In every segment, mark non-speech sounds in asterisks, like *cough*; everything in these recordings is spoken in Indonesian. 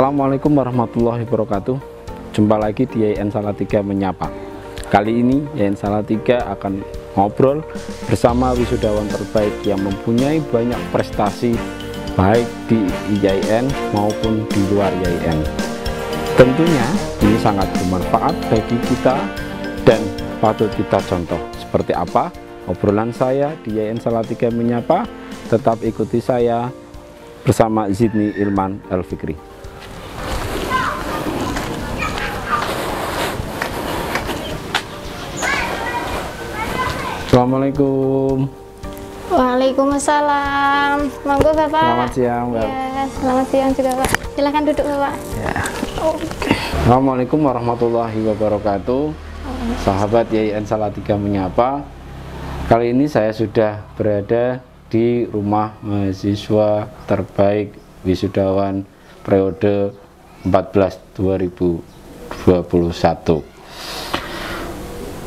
Assalamualaikum warahmatullahi wabarakatuh Jumpa lagi di YN Salatiga Menyapa Kali ini YN Salatiga akan ngobrol bersama wisudawan terbaik yang mempunyai banyak prestasi baik di IAIN maupun di luar YN Tentunya ini sangat bermanfaat bagi kita dan patut kita contoh Seperti apa? Obrolan saya di YN Salatiga Menyapa Tetap ikuti saya bersama Zidni Ilman Elfikri. Assalamualaikum. Waalaikumsalam. Monggo Bapak. Selamat siang, Bapak. Ya, selamat siang juga, Pak. Silakan duduk, Bapak. Ya. Oh. Assalamualaikum warahmatullahi wabarakatuh. Sahabat YIN Salatiga menyapa. Kali ini saya sudah berada di rumah mahasiswa terbaik wisudawan periode 14 2021.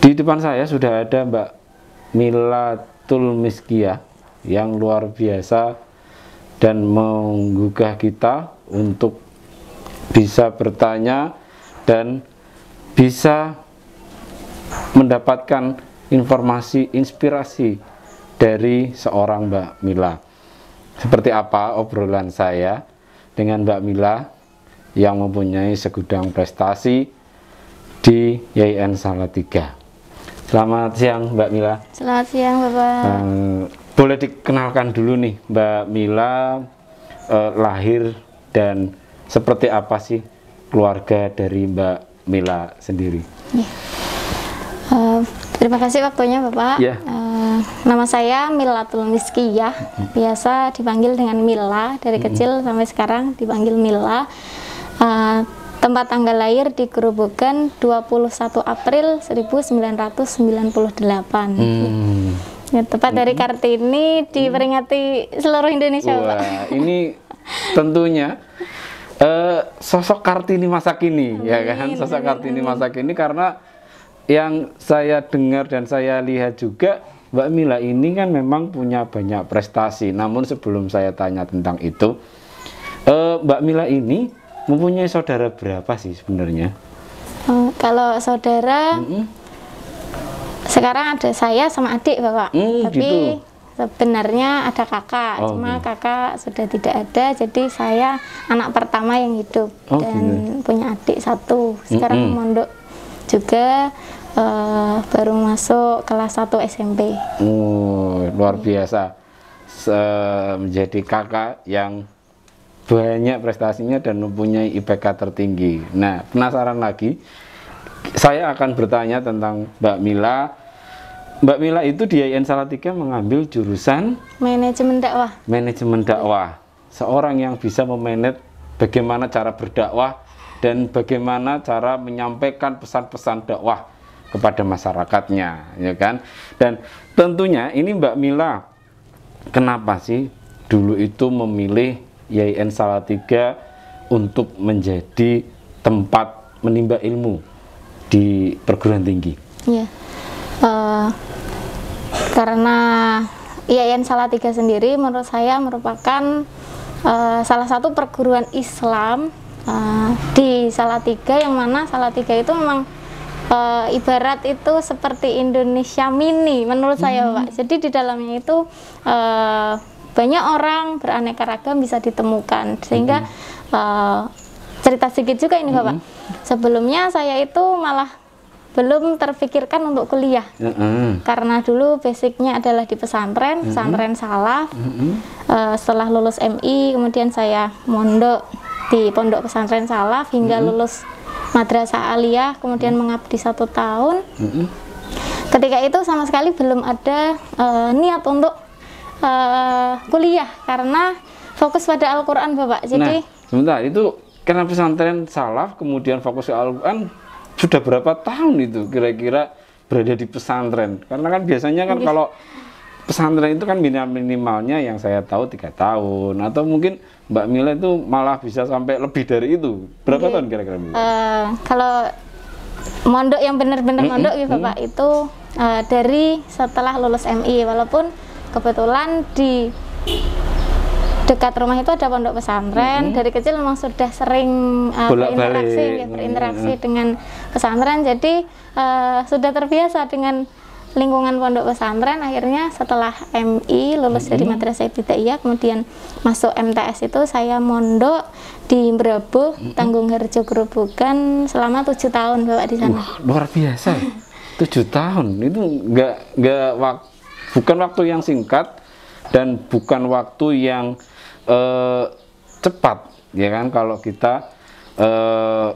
Di depan saya sudah ada Mbak milatul miskiyah yang luar biasa dan menggugah kita untuk bisa bertanya dan bisa mendapatkan informasi inspirasi dari seorang Mbak Mila. Seperti apa obrolan saya dengan Mbak Mila yang mempunyai segudang prestasi di YN Salatiga. Selamat siang Mbak Mila. Selamat siang Bapak. Hmm, boleh dikenalkan dulu nih Mbak Mila eh, lahir dan seperti apa sih keluarga dari Mbak Mila sendiri? Yeah. Iya. Uh, terima kasih waktunya Bapak. Yeah. Iya. Uh, nama saya Mila Tulmiski ya, mm-hmm. biasa dipanggil dengan Mila dari mm-hmm. kecil sampai sekarang dipanggil Mila. Uh, Tempat tanggal lahir di Gerobogan 21 April 1998. Hmm. Ya, tepat hmm. dari Kartini diperingati hmm. seluruh Indonesia, Wah, Ini tentunya uh, sosok Kartini masa kini, ya amin, ya kan? Sosok amin, Kartini amin. masa kini karena yang saya dengar dan saya lihat juga Mbak Mila ini kan memang punya banyak prestasi. Namun sebelum saya tanya tentang itu, uh, Mbak Mila ini mempunyai saudara berapa sih sebenarnya? Hmm, kalau saudara -hmm. sekarang ada saya sama adik bapak, hmm, tapi gitu. sebenarnya ada kakak, oh, cuma okay. Gitu. kakak sudah tidak ada, jadi saya anak pertama yang hidup oh, dan gitu. punya adik satu. Sekarang mm -hmm. mondok juga uh, baru masuk kelas 1 SMP. Oh, luar biasa. Se menjadi kakak yang banyak prestasinya dan mempunyai IPK tertinggi. Nah, penasaran lagi, saya akan bertanya tentang Mbak Mila. Mbak Mila itu di IAIN Salatiga mengambil jurusan manajemen dakwah. Manajemen dakwah. Seorang yang bisa memanage bagaimana cara berdakwah dan bagaimana cara menyampaikan pesan-pesan dakwah kepada masyarakatnya, ya kan? Dan tentunya ini Mbak Mila kenapa sih dulu itu memilih YIN Salatiga untuk menjadi tempat menimba ilmu di perguruan tinggi? Iya, uh, karena YIN Salatiga sendiri menurut saya merupakan uh, salah satu perguruan Islam uh, di Salatiga yang mana Salatiga itu memang uh, ibarat itu seperti Indonesia mini menurut hmm. saya Pak. Jadi di dalamnya itu uh, banyak orang beraneka ragam bisa ditemukan sehingga mm-hmm. uh, cerita sedikit juga ini bapak mm-hmm. sebelumnya saya itu malah belum terpikirkan untuk kuliah mm-hmm. karena dulu basicnya adalah di pesantren mm-hmm. pesantren salaf mm-hmm. uh, setelah lulus MI kemudian saya mondok di pondok pesantren salaf hingga mm-hmm. lulus madrasah aliyah kemudian mm-hmm. mengabdi satu tahun mm-hmm. ketika itu sama sekali belum ada uh, niat untuk uh, kuliah karena fokus pada Al-Qur'an, Bapak. Nah, Jadi nah, sebentar, itu karena pesantren salaf kemudian fokus ke Al-Qur'an sudah berapa tahun itu kira-kira berada di pesantren? Karena kan biasanya kan iya. kalau pesantren itu kan minimal minimalnya yang saya tahu tiga tahun atau mungkin Mbak Mila itu malah bisa sampai lebih dari itu berapa Oke. Iya. tahun kira-kira uh, kalau mondok yang benar-benar mm -mm, mondok ya Bapak mm. itu uh, dari setelah lulus MI walaupun kebetulan di dekat rumah itu ada pondok pesantren. Mm -hmm. Dari kecil memang sudah sering uh, berinteraksi, ya, mm-hmm. berinteraksi mm -hmm. dengan pesantren. Jadi uh, sudah terbiasa dengan lingkungan pondok pesantren. Akhirnya setelah MI lulus mm -hmm. dari mm-hmm. madrasah ibtidaiyah, kemudian masuk MTS itu saya mondok di Brebo mm -hmm. Tanggung Harjo Grobogan selama tujuh tahun bapak di sana. Wah, luar biasa. Ya. *laughs* tujuh tahun itu nggak nggak waktu bukan waktu yang singkat dan bukan waktu yang eh, cepat ya kan kalau kita eh,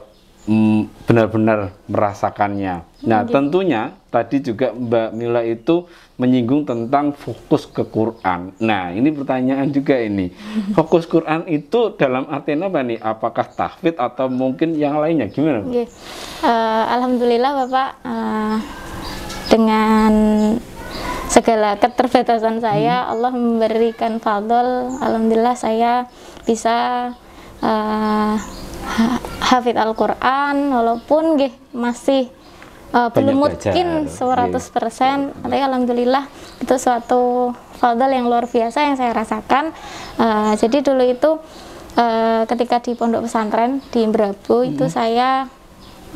benar-benar eh, merasakannya. Nah iya. tentunya tadi juga Mbak Mila itu menyinggung tentang fokus ke Quran. Nah ini pertanyaan juga ini *laughs* fokus Quran itu dalam arti apa nih? Apakah tahfidz atau mungkin yang lainnya gimana? Uh, Alhamdulillah Bapak uh, dengan segala keterbatasan saya hmm. Allah memberikan fadl alhamdulillah saya bisa uh, eh, hafid Al-Qur'an walaupun gih masih uh, belum mungkin 100% persen yeah. tapi alhamdulillah itu suatu fadl yang luar biasa yang saya rasakan uh, jadi dulu itu uh, ketika di pondok pesantren di Brabo hmm. itu saya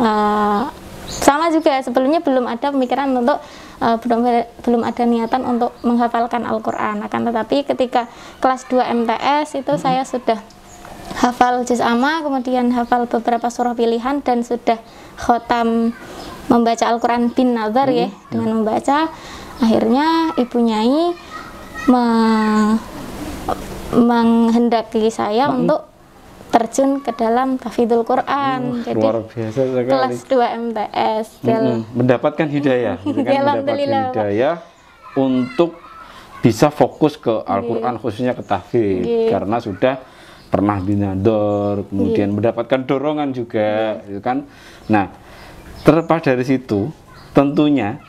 uh, sama juga sebelumnya belum ada pemikiran untuk uh, belum belum ada niatan untuk menghafalkan Al-Qur'an. Akan tetapi ketika kelas 2 MTS itu hmm. saya sudah hafal juz amma, kemudian hafal beberapa surah pilihan dan sudah khotam membaca Al-Qur'an bin nazar hmm. ya dengan membaca akhirnya ibu nyai me menghendaki saya untuk terjun ke dalam tafidul Quran. Uh, Jadi luar biasa Kelas 2 MTS. mm -hmm. Mendapatkan hidayah. Gitu kan mendapatkan hidayah untuk bisa fokus ke Al-Qur'an khususnya ke tahfidz karena sudah pernah binador, kemudian mendapatkan dorongan juga gitu kan. Nah, terlepas dari situ tentunya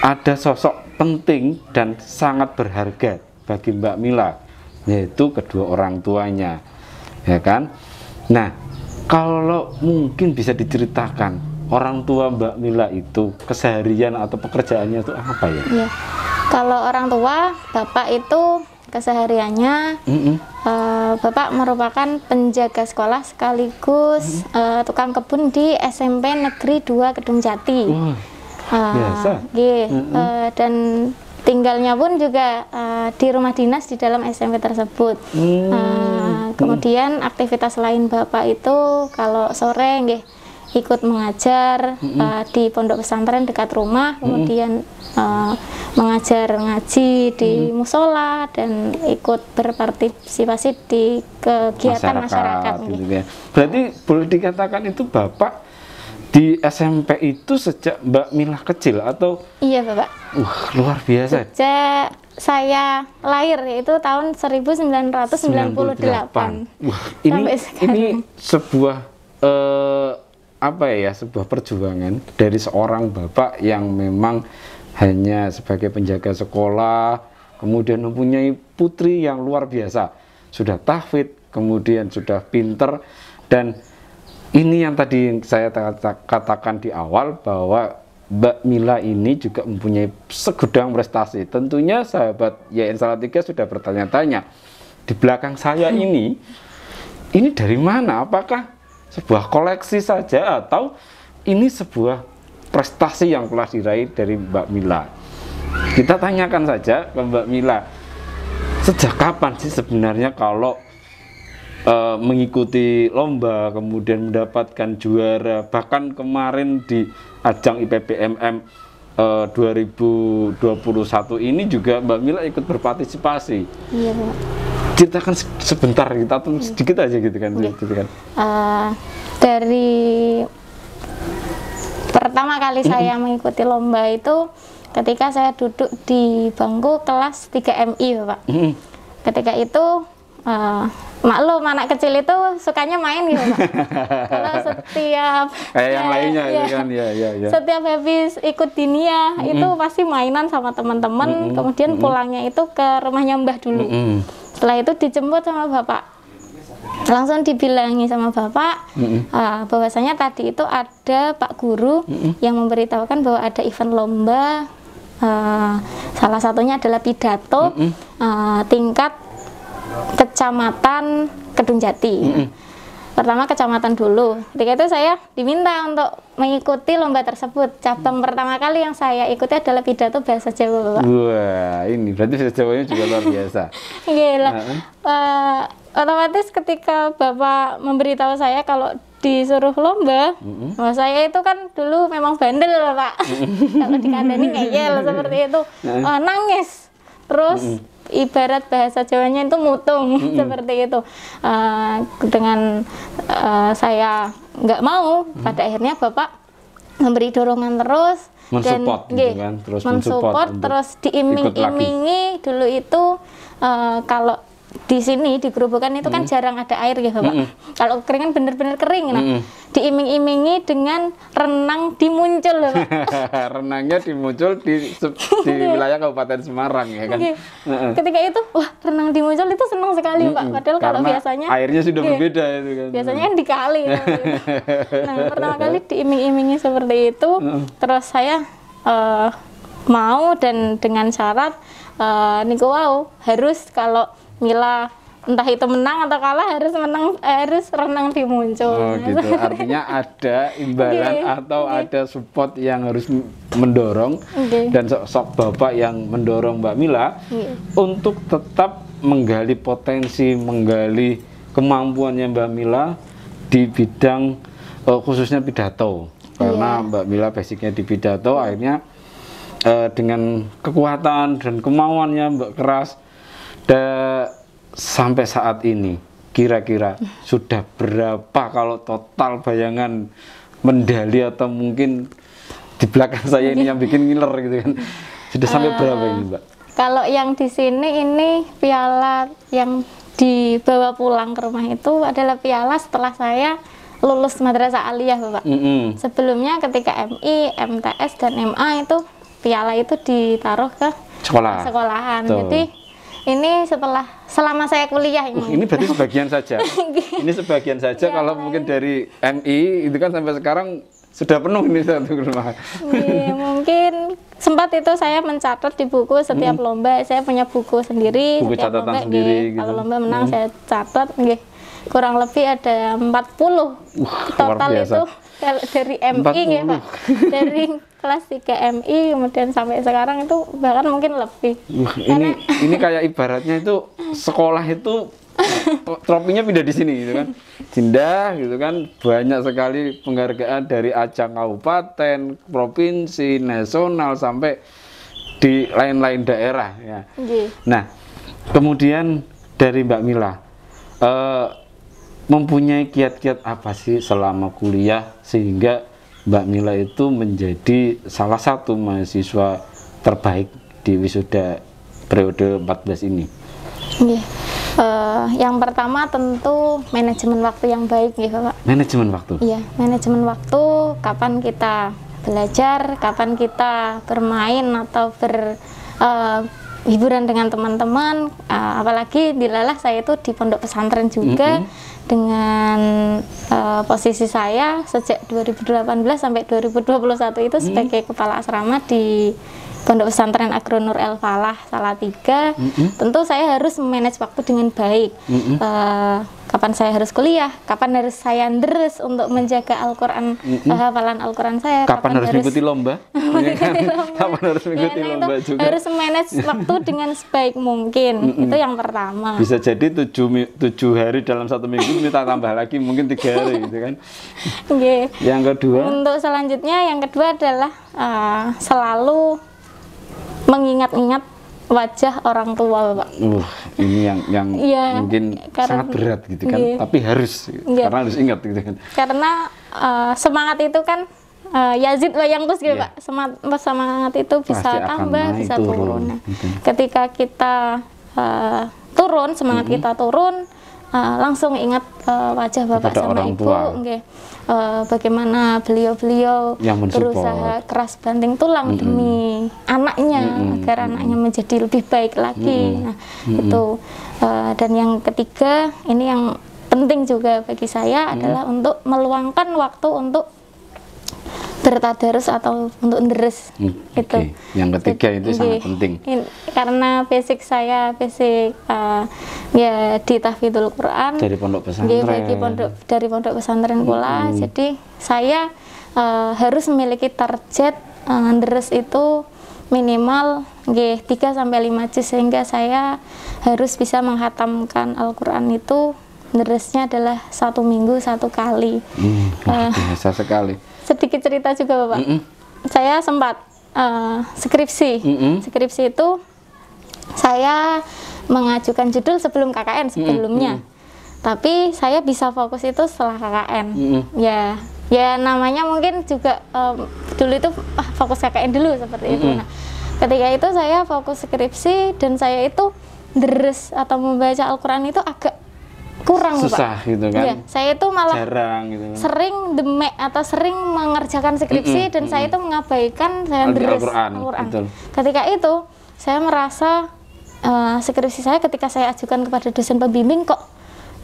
ada sosok penting dan sangat berharga bagi Mbak Mila yaitu kedua orang tuanya ya kan nah kalau mungkin bisa diceritakan orang tua Mbak Mila itu keseharian atau pekerjaannya itu apa ya? ya. Kalau orang tua bapak itu kesehariannya mm -hmm. uh, bapak merupakan penjaga sekolah sekaligus mm -hmm. uh, tukang kebun di SMP Negeri 2 Kedung Jati. uh, biasa. Uh, mm -hmm. uh, dan tinggalnya pun juga uh, di rumah dinas di dalam SMP tersebut. Mm. Uh, Gitu. Kemudian aktivitas lain Bapak itu kalau sore nggih ikut mengajar mm-hmm. uh, di pondok pesantren dekat rumah, kemudian mm-hmm. uh, mengajar ngaji di mm-hmm. musola dan ikut berpartisipasi di kegiatan masyarakat. masyarakat gitu ya. Berarti boleh dikatakan itu bapak di SMP itu sejak Mbak Mila kecil atau Iya, Bapak. Wah, uh, luar biasa. Sejak saya lahir itu tahun 1998. Wah, ini ini sebuah uh, apa ya, sebuah perjuangan dari seorang bapak yang memang hanya sebagai penjaga sekolah, kemudian mempunyai putri yang luar biasa. Sudah tahfid, kemudian sudah pinter dan ini yang tadi saya katakan di awal bahwa Mbak Mila ini juga mempunyai segudang prestasi. Tentunya sahabat YN tiga sudah bertanya-tanya, di belakang saya hmm. ini, ini dari mana? Apakah sebuah koleksi saja atau ini sebuah prestasi yang telah diraih dari Mbak Mila? Kita tanyakan saja ke Mbak Mila, sejak kapan sih sebenarnya kalau uh, mengikuti lomba, kemudian mendapatkan juara, bahkan kemarin di ajang IPPMM uh, 2021 ini juga Mbak Mila ikut berpartisipasi. Iya, Pak. Ceritakan sebentar kita tuh iya. sedikit aja gitu kan, okay. Uh, eh, dari pertama kali mm -hmm. saya mengikuti lomba itu ketika saya duduk di bangku kelas 3 MI, Pak. Mm -hmm. Ketika itu uh, eh, maklum anak kecil itu sukanya main gitu *laughs* kalau setiap kayak yang *laughs* lainnya ya, kan ya, ya, ya. setiap habis ikut dinia mm -hmm. itu pasti mainan sama teman-teman mm -hmm. kemudian mm -hmm. pulangnya itu ke rumahnya mbah dulu mm -hmm. setelah itu dijemput sama bapak langsung dibilangi sama bapak mm -hmm. uh, bahwasanya tadi itu ada pak guru mm -hmm. yang memberitahukan bahwa ada event lomba uh, salah satunya adalah pidato mm -hmm. uh, tingkat Kecamatan Kedung Jati. Mm -hmm. Pertama kecamatan dulu. Ketika itu saya diminta untuk mengikuti lomba tersebut. Cabang mm. pertama kali yang saya ikuti adalah pidato bahasa Jawa, Wah, ini berarti bahasa Jawanya juga luar biasa. Gila. Uh -huh. uh, otomatis ketika Bapak memberitahu saya kalau disuruh lomba, mm-hmm. bahwa oh, saya itu kan dulu memang bandel pak, mm-hmm. *laughs* kalau dikandani ngeyel seperti itu, mm-hmm. uh, nangis, terus mm-hmm ibarat bahasa Jawanya itu mutung mm -hmm. *laughs* seperti itu uh, dengan uh, saya nggak mau mm pada akhirnya bapak memberi dorongan terus mensupport dan gitu kan terus mensupport, mensupport terus diiming-imingi dulu itu uh, kalau di sini di kerubukan itu kan hmm. jarang ada air ya bapak. Hmm. Kalau kering kan bener-bener kering. Nah, hmm. diiming-imingi dengan renang dimuncul bapak. *laughs* Renangnya dimuncul di di wilayah Kabupaten Semarang ya kan. Okay. Ketika itu wah renang dimuncul itu senang sekali hmm. pak. Padahal Karena kalau biasanya airnya sudah okay. berbeda itu kan. Biasanya kan dikali. Ya. *laughs* Nah pertama kali diiming-imingi seperti itu, hmm. terus saya uh, mau dan dengan syarat uh, eh, Niko wow harus kalau Mila entah itu menang atau kalah harus menang eh, harus renang di muncul. Oh gitu. Artinya ada imbalan okay. atau okay. ada support yang harus mendorong okay. dan sok, sok bapak yang mendorong Mbak Mila okay. Iya. untuk tetap menggali potensi, menggali kemampuannya Mbak Mila di bidang uh, khususnya pidato. Karena iya. Mbak Mila basicnya di pidato akhirnya uh, dengan kekuatan dan kemauannya Mbak Keras da, sampai saat ini kira-kira sudah berapa kalau total bayangan medali atau mungkin di belakang saya ini yang bikin ngiler gitu kan sudah sampai uh, berapa ini mbak? Kalau yang di sini ini piala yang dibawa pulang ke rumah itu adalah piala setelah saya lulus madrasah aliyah bapak. Mm -hmm. Sebelumnya ketika MI, MTS dan MA itu piala itu ditaruh ke sekolah sekolahan. Tuh. Jadi ini setelah selama saya kuliah ini. Uh, ini berarti *laughs* sebagian saja. Iya. ini sebagian saja ya, kalau iya. mungkin dari MI itu kan sampai sekarang sudah penuh ini satu rumah. Ya, mungkin sempat itu saya mencatat di buku setiap hmm. lomba. Saya punya buku sendiri. Buku catatan lomba, sendiri. Gih, gitu. Kalau lomba menang hmm. saya catat. Gih. Kurang lebih ada 40 puluh total itu dari MI 40. ya Pak. Dari kelas 3 MI kemudian sampai sekarang itu bahkan mungkin lebih. Ini Karena, ini kayak ibaratnya itu sekolah itu tropinya pindah di sini gitu kan. jindah gitu kan banyak sekali penghargaan dari ajang kabupaten, provinsi, nasional sampai di lain-lain daerah ya. Nah, kemudian dari Mbak Mila. Uh, mempunyai kiat-kiat apa sih selama kuliah sehingga Mbak Mila itu menjadi salah satu mahasiswa terbaik di wisuda periode 14 ini? Yeah. Eh, uh, yang pertama tentu manajemen waktu yang baik ya pak. Manajemen waktu? Iya, manajemen waktu kapan kita belajar, kapan kita bermain atau berhiburan eh, uh, dengan teman-teman uh, apalagi dilalah saya itu di pondok pesantren juga mm -hmm dengan uh, posisi saya sejak 2018 sampai 2021 itu hmm. sebagai hmm. kepala asrama di Pondok Pesantren Agronur El Falah Salatiga, mm -hmm. tentu saya harus memanage waktu dengan baik. Mm -hmm. uh, kapan saya harus kuliah, kapan harus saya deres untuk menjaga Al-Qur'an mm -hmm. hafalan Al-Qur'an saya, kapan, kapan harus, mengikuti lomba? *laughs* Iya kan? *laughs* Kapan harus mengikuti iya, nah, lomba juga. Harus manage waktu dengan sebaik mungkin. Mm -hmm. Itu yang pertama. Bisa jadi tujuh, tujuh hari dalam satu minggu kita tambah lagi mungkin tiga hari gitu kan. Okay. Yang kedua? Untuk selanjutnya yang kedua adalah uh, selalu mengingat-ingat wajah orang tua bapak. Uh, ini yang yang ya, mungkin karena, sangat berat gitu kan, iya. tapi harus gitu. iya. karena harus ingat gitu kan. Karena uh, semangat itu kan uh, eh, Yazid wayang terus gitu yeah. pak, semangat semangat itu bisa Pasti tambah, bisa turun. turun. Nah, ketika kita uh, turun, semangat mm -hmm. kita turun, uh, langsung ingat uh, wajah bapak Kepada sama orang ibu, tua. Okay uh, bagaimana beliau-beliau berusaha keras banting tulang mm -hmm. demi anaknya mm -hmm. agar anaknya menjadi lebih baik lagi. Mm -hmm. Nah, mm -hmm. itu uh, dan yang ketiga ini yang penting juga bagi saya mm -hmm. adalah untuk meluangkan waktu untuk bertadarus atau untuk deres hmm, itu. Yang ketiga itu okay. sangat penting. Iya, karena basic saya basic uh, eh, ya di tahfidzul Quran dari pondok pesantren. di pondok dari pondok pesantren pula. Hmm. hmm. Jadi saya uh, harus memiliki target uh, itu minimal nggih 3 sampai 5 juz sehingga saya harus bisa menghatamkan Al-Quran itu deresnya adalah satu minggu satu kali. Hmm, uh, biasa sekali sedikit cerita juga bapak. Mm -mm. Saya sempat uh, skripsi. Mm -mm. Skripsi itu saya mengajukan judul sebelum KKN sebelumnya. Mm -mm. Tapi saya bisa fokus itu setelah KKN. Mm -mm. Ya, ya namanya mungkin juga um, dulu itu ah, fokus KKN dulu seperti mm -mm. itu. Nah, ketika itu saya fokus skripsi dan saya itu deres atau membaca Al-Quran itu agak kurang susah Pak. gitu kan ya, saya itu malah jarang gitu kan? sering demek atau sering mengerjakan skripsi mm -mm, dan mm -mm. saya itu mengabaikan saya Al-Quran Al Al ketika itu saya merasa uh, skripsi saya ketika saya ajukan kepada dosen pembimbing kok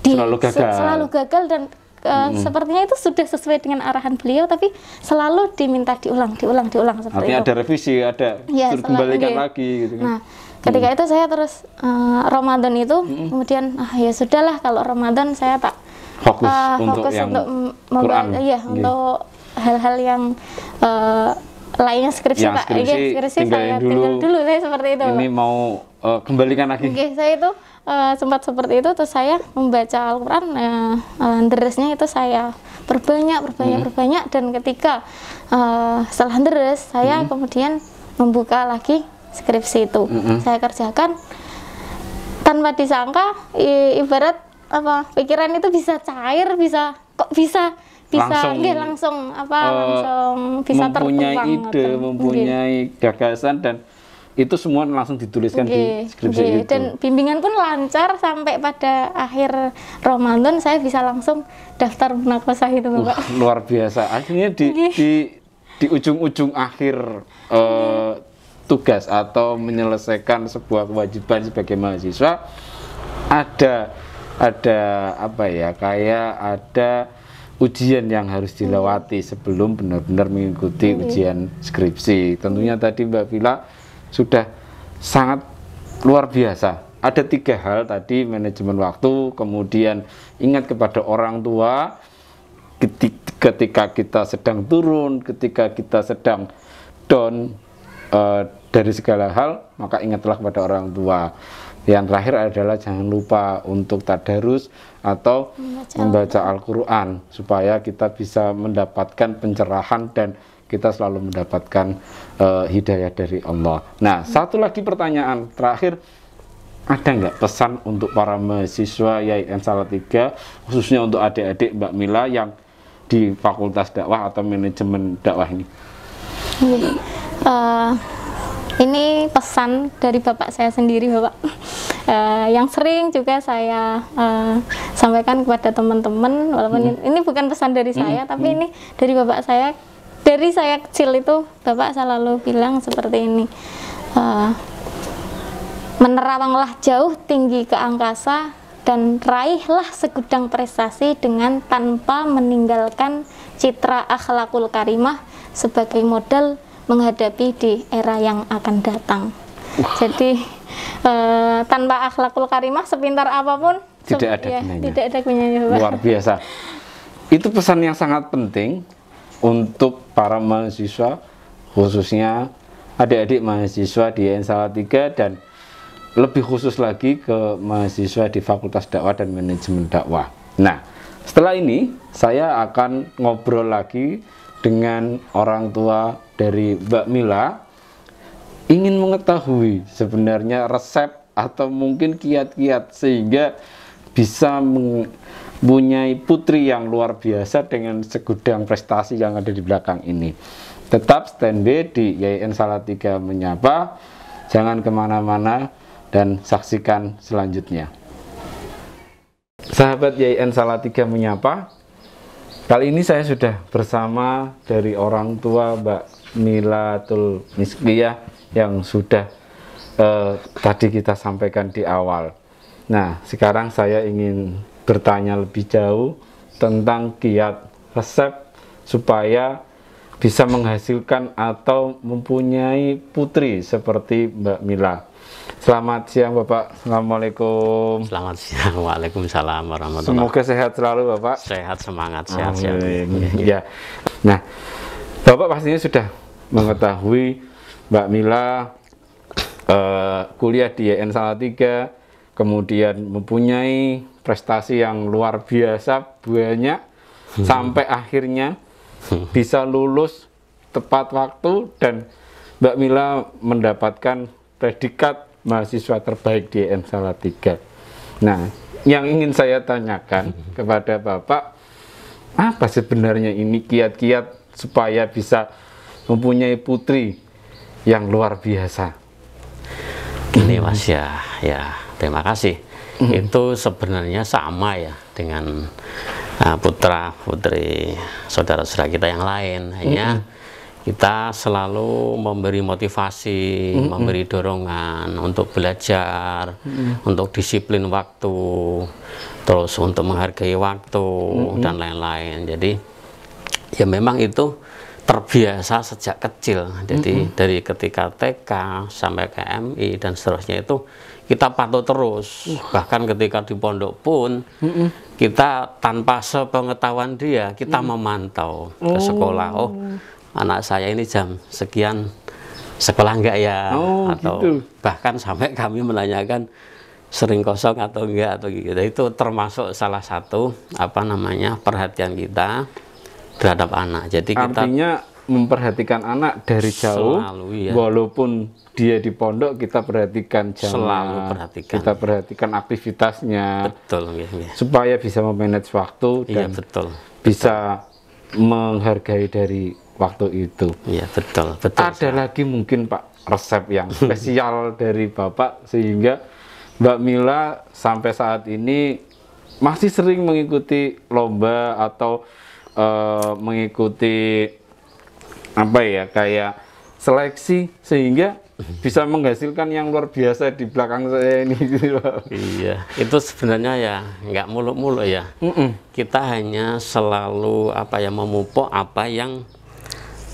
di, selalu gagal selalu gagal dan uh, mm -hmm. sepertinya itu sudah sesuai dengan arahan beliau tapi selalu diminta diulang diulang diulang seperti Artinya itu. ada revisi ada ya, kembalikan iya. lagi gitu kan. nah Gitu. ketika itu saya terus uh, Ramadan itu hmm. kemudian ah ya sudahlah kalau Ramadan saya tak fokus, uh, fokus untuk, yang untuk Quran. iya untuk hal-hal yang uh, lainnya skripsi yang pak skripsi, ya, skripsi saya dulu, tinggal dulu saya seperti itu ini mau uh, kembalikan lagi Oke, okay, saya itu uh, sempat seperti itu terus saya membaca Al-Quran uh, uh, deresnya itu saya perbanyak perbanyak hmm. perbanyak dan ketika uh, setelah deres saya hmm. kemudian membuka lagi skripsi itu mm-hmm. saya kerjakan tanpa disangka ibarat apa pikiran itu bisa cair bisa kok bisa bisa langsung, langsung apa uh, langsung bisa mempunyai ide atau, mempunyai gagasan dan itu semua langsung dituliskan okay. di skripsi okay. itu dan bimbingan pun lancar sampai pada akhir Ramadan saya bisa langsung daftar munakosah itu uh, Pak luar biasa akhirnya di, di di ujung-ujung akhir uh, tugas atau menyelesaikan sebuah kewajiban sebagai mahasiswa ada ada apa ya kayak ada ujian yang harus dilewati sebelum benar-benar mengikuti ujian skripsi. Tentunya tadi Mbak Vila sudah sangat luar biasa. Ada tiga hal tadi manajemen waktu, kemudian ingat kepada orang tua ketika kita sedang turun, ketika kita sedang down, uh, dari segala hal maka ingatlah kepada orang tua yang terakhir adalah jangan lupa untuk tadarus atau membaca, Al-Quran supaya kita bisa mendapatkan pencerahan dan kita selalu mendapatkan uh, hidayah dari Allah. Nah, hmm. satu lagi pertanyaan terakhir, ada nggak pesan untuk para mahasiswa YIN Salatiga, khususnya untuk adik-adik Mbak Mila yang di Fakultas Dakwah atau Manajemen Dakwah ini? uh, ini pesan dari bapak saya sendiri bapak uh, yang sering juga saya uh, sampaikan kepada teman-teman walaupun hmm. ini bukan pesan dari hmm. saya tapi hmm. ini dari bapak saya dari saya kecil itu bapak selalu bilang seperti ini uh, menerawanglah jauh tinggi ke angkasa dan raihlah segudang prestasi dengan tanpa meninggalkan citra akhlakul karimah sebagai model menghadapi di era yang akan datang. Uh. Jadi e, tanpa akhlakul karimah sepintar apapun tidak ada ya, gunanya. Tidak ada gunanya, Luar biasa. Itu pesan yang sangat penting untuk para mahasiswa khususnya adik-adik mahasiswa di Salatiga dan lebih khusus lagi ke mahasiswa di Fakultas Dakwah dan Manajemen Dakwah. Nah, setelah ini saya akan ngobrol lagi dengan orang tua dari Mbak Mila ingin mengetahui sebenarnya resep atau mungkin kiat-kiat sehingga bisa mempunyai putri yang luar biasa dengan segudang prestasi yang ada di belakang ini. Tetap standby di YN Salatiga menyapa, jangan kemana-mana dan saksikan selanjutnya. Sahabat YN Salatiga menyapa, Kali ini saya sudah bersama dari orang tua Mbak Mila Tul Miskia yang sudah eh, tadi kita sampaikan di awal. Nah, sekarang saya ingin bertanya lebih jauh tentang kiat resep supaya bisa menghasilkan atau mempunyai putri seperti Mbak Mila. Selamat siang Bapak, Assalamualaikum Selamat siang, Waalaikumsalam warahmatullahi Semoga sehat selalu Bapak Sehat semangat, sehat sehat ya. Nah, Bapak pastinya sudah mengetahui Mbak Mila uh, kuliah di YN Salatiga Kemudian mempunyai prestasi yang luar biasa banyak hmm. Sampai akhirnya hmm. bisa lulus tepat waktu dan Mbak Mila mendapatkan predikat mahasiswa terbaik di M Salatiga. Nah, yang ingin saya tanyakan kepada Bapak, apa sebenarnya ini kiat-kiat supaya bisa mempunyai putri yang luar biasa? Ini Mas ya, ya terima kasih. Itu sebenarnya sama ya dengan uh, ah, putra putri saudara-saudara kita yang lain, hanya kita selalu memberi motivasi, mm -hmm. memberi dorongan untuk belajar, mm -hmm. untuk disiplin waktu, terus untuk menghargai waktu mm -hmm. dan lain-lain. Jadi ya memang itu terbiasa sejak kecil. Jadi mm -hmm. dari ketika TK sampai KMI dan seterusnya itu kita patuh terus. Uh. Bahkan ketika di pondok pun mm -hmm. kita tanpa sepengetahuan dia kita mm -hmm. memantau ke oh. sekolah. Oh anak saya ini jam sekian sekolah enggak ya oh, atau gitu. bahkan sampai kami menanyakan sering kosong atau enggak atau gitu itu termasuk salah satu apa namanya perhatian kita terhadap anak jadi artinya kita memperhatikan anak dari jauh selalu, ya. walaupun dia di pondok kita perhatikan jam selalu perhatikan kita perhatikan aktivitasnya betul ya, ya. supaya bisa memanage waktu iya, dan ya, betul bisa betul. menghargai dari waktu itu. Iya betul betul. Ada lagi mungkin Pak resep yang spesial *laughs* dari Bapak sehingga Mbak Mila sampai saat ini masih sering mengikuti lomba atau uh, mengikuti apa ya kayak seleksi sehingga *laughs* bisa menghasilkan yang luar biasa di belakang saya ini gitu, iya itu sebenarnya ya nggak muluk-muluk ya mm -mm. kita hanya selalu apa ya memupuk apa yang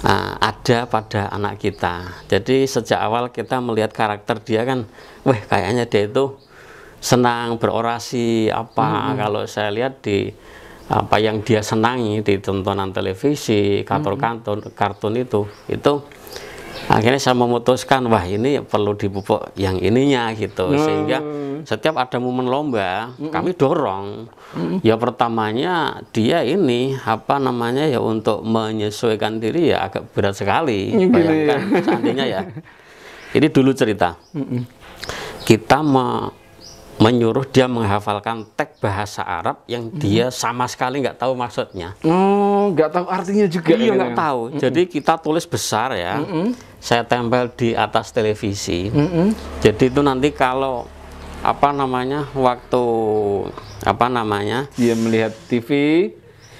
uh, ada pada anak kita. Jadi sejak awal kita melihat karakter dia kan, wah kayaknya dia itu senang berorasi apa. Hmm. Kalau saya lihat di apa yang dia senangi di tontonan televisi, kartun-kartun kartun itu, itu akhirnya saya memutuskan wah ini perlu dipupuk yang ininya gitu hmm. sehingga setiap ada momen lomba hmm. kami dorong hmm. ya pertamanya dia ini apa namanya ya untuk menyesuaikan diri ya agak berat sekali ya, bayangkan ya. seandainya ya ini dulu cerita hmm. kita me menyuruh dia menghafalkan teks bahasa Arab yang hmm. dia sama sekali nggak tahu maksudnya. nggak oh, nggak tahu artinya juga. Iya nggak tahu tahu. Hmm. Jadi kita tulis besar ya. Hmm. Saya tempel di atas televisi. Hmm. Jadi itu nanti kalau apa namanya waktu apa namanya dia melihat TV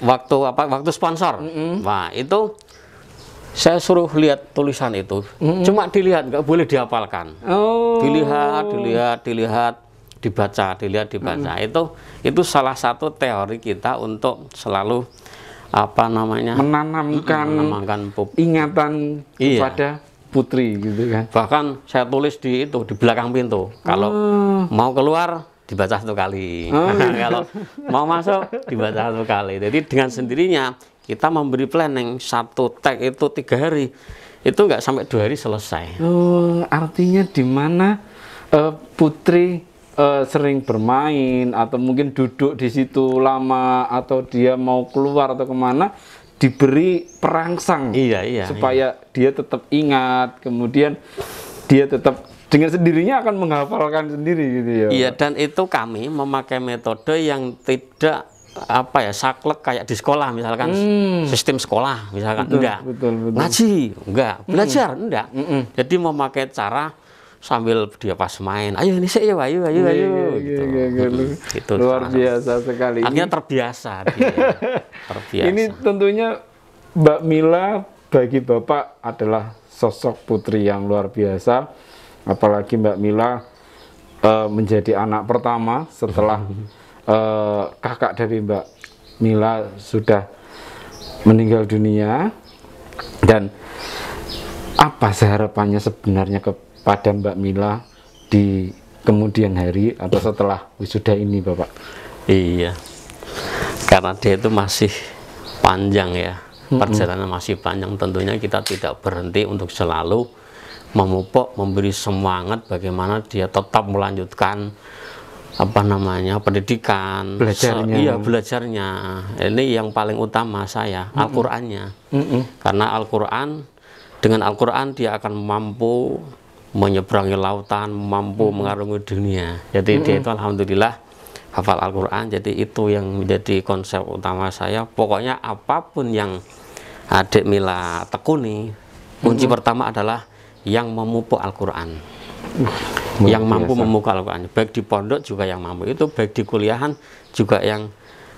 waktu apa waktu sponsor mm -hmm. nah itu saya suruh lihat tulisan itu mm -hmm. cuma dilihat nggak boleh dihafalkan oh. dilihat dilihat dilihat dibaca dilihat dibaca mm -hmm. itu itu salah satu teori kita untuk selalu apa namanya menanamkan, menanamkan ingatan iya. kepada putri gitu kan. Bahkan saya tulis di itu di belakang pintu. Kalau oh. mau keluar dibaca satu kali. Oh, *laughs* iya. Kalau mau masuk dibaca satu kali. Jadi dengan sendirinya kita memberi planning satu tag itu tiga hari itu nggak sampai dua hari selesai. Oh, artinya di mana uh, putri uh, sering bermain atau mungkin duduk di situ lama atau dia mau keluar atau kemana diberi perangsang iya, iya, supaya iya. dia tetap ingat kemudian dia tetap dengan sendirinya akan menghafalkan sendiri gitu ya iya dan itu kami memakai metode yang tidak apa ya saklek kayak di sekolah misalkan hmm. sistem sekolah misalkan betul, enggak betul, betul. ngaji enggak hmm. belajar mm enggak mm jadi memakai cara sambil dia pas main ayo ini sih ayo ayo ayo iya, iya, gitu. Iya, gitu luar biasa sekali akhirnya terbiasa dia. *laughs* terbiasa ini tentunya Mbak Mila bagi Bapak adalah sosok putri yang luar biasa apalagi Mbak Mila uh, menjadi anak pertama setelah uh, *laughs* kakak dari Mbak Mila sudah meninggal dunia dan apa seharapannya sebenarnya ke pada Mbak Mila di kemudian hari atau setelah wisuda ini Bapak? Iya, karena dia itu masih panjang ya, perjalanan masih panjang tentunya kita tidak berhenti untuk selalu memupuk, memberi semangat bagaimana dia tetap melanjutkan apa namanya pendidikan belajarnya iya belajarnya ini yang paling utama saya mm -mm. Al-Qur'annya mm -mm. karena Al-Qur'an dengan Al-Qur'an dia akan mampu menyeberangi lautan, mampu mengarungi dunia. Jadi hmm dia itu alhamdulillah hafal Al-Qur'an. Jadi itu yang menjadi konsep utama saya. Pokoknya apapun yang Adik Mila tekuni, kunci pertama adalah yang memupuk Al-Qur'an. Uh, yang mampu memupuk Al-Qur'an. Baik di pondok juga yang mampu. Itu baik di kuliahan juga yang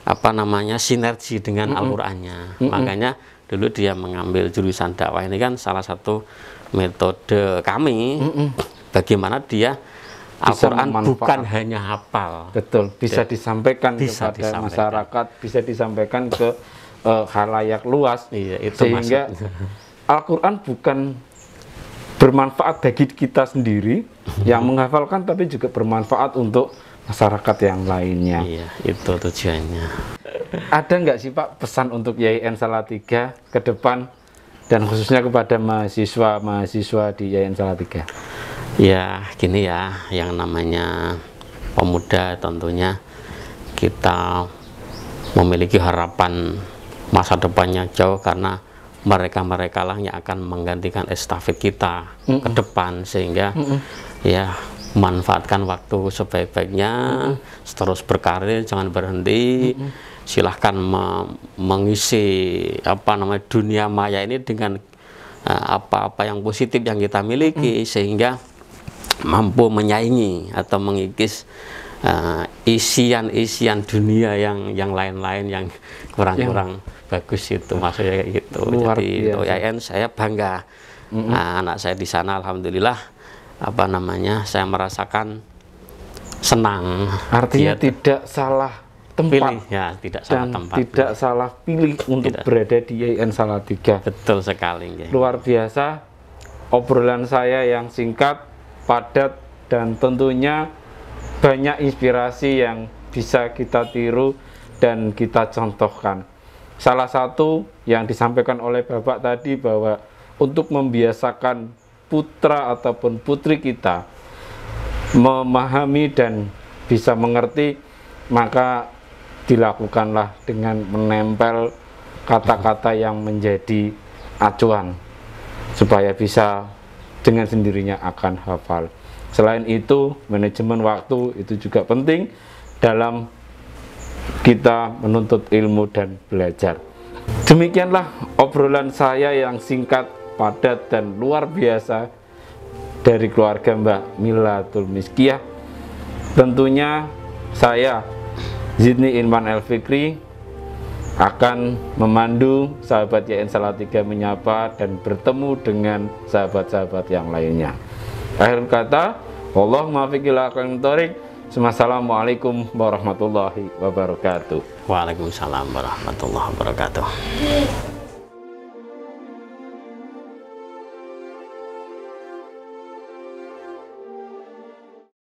apa namanya sinergi dengan mm -mm. Al-Qur'annya. Mm -mm. Makanya dulu dia mengambil jurusan dakwah ini kan salah satu metode kami mm -mm. bagaimana dia Al-Quran bukan hanya hafal betul bisa Jadi, disampaikan bisa kepada disampaikan. masyarakat bisa disampaikan ke uh, halayak luas iya, itu sehingga Al-Quran bukan bermanfaat bagi kita sendiri *laughs* yang menghafalkan tapi juga bermanfaat untuk masyarakat yang lainnya. Iya, itu tujuannya. Ada nggak sih Pak pesan untuk YN Salatiga ke depan dan khususnya kepada mahasiswa-mahasiswa di YN Salatiga? Ya, gini ya, yang namanya pemuda tentunya kita memiliki harapan masa depannya jauh karena mereka-mereka lah yang akan menggantikan estafet kita mm -mm. ke depan sehingga mm -mm. ya manfaatkan waktu sebaik-baiknya mm-hmm. terus berkarir jangan berhenti mm-hmm. silahkan me- mengisi apa namanya dunia maya ini dengan eh, apa-apa yang positif yang kita miliki mm-hmm. sehingga mampu menyaingi atau mengikis uh, isian-isian dunia yang yang lain-lain yang kurang-kurang yang... bagus itu maksudnya itu Luar Jadi saya bangga mm -hmm. nah, anak saya di sana alhamdulillah apa namanya saya merasakan senang artinya ya, tidak salah tempat pilih, ya tidak salah dan tempat tidak pilih. salah pilih untuk tidak. berada di IAIN Salatiga betul sekali ya. luar biasa obrolan saya yang singkat padat dan tentunya banyak inspirasi yang bisa kita tiru dan kita contohkan salah satu yang disampaikan oleh Bapak tadi bahwa untuk membiasakan putra ataupun putri kita memahami dan bisa mengerti, maka dilakukanlah dengan menempel kata-kata yang menjadi acuan supaya bisa dengan sendirinya akan hafal. Selain itu, manajemen waktu itu juga penting dalam kita menuntut ilmu dan belajar. Demikianlah obrolan saya yang singkat padat dan luar biasa dari keluarga Mbak Mila Turmiskiah Tentunya saya Zidni Irman El Fikri akan memandu sahabat YN Salatiga menyapa dan bertemu dengan sahabat-sahabat yang lainnya. Akhir kata, Allah maafikilah akan torik. Assalamualaikum warahmatullahi wabarakatuh. Waalaikumsalam warahmatullahi wabarakatuh.